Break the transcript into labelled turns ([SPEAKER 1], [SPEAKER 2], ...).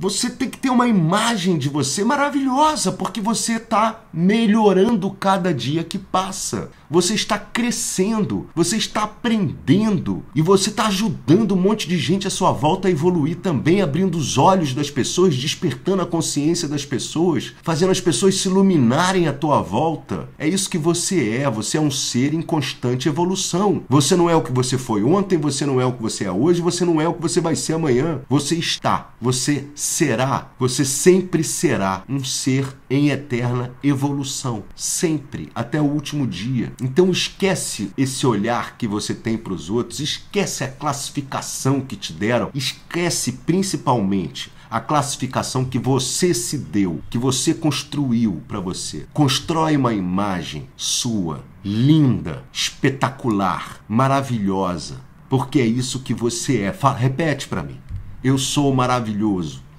[SPEAKER 1] você tem que ter uma imagem de você maravilhosa, porque você está melhorando cada dia que passa. Você está crescendo, você está aprendendo e você está ajudando um monte de gente à sua volta a evoluir também, abrindo os olhos das pessoas, despertando a consciência das pessoas, fazendo as pessoas se iluminarem à tua volta. É isso que você é, você é um ser em constante evolução. Você não é o que você foi ontem, você não é o que você é hoje, você não é o que você vai ser amanhã. Você está, você será, você sempre será um ser em eterna evolução, sempre, até o último dia. Então esquece esse olhar que você tem para os outros, esquece a classificação que te deram, esquece principalmente a classificação que você se deu, que você construiu para você. Constrói uma imagem sua, linda, espetacular, maravilhosa, porque é isso que você é. Fala, repete para mim. Eu sou maravilhoso.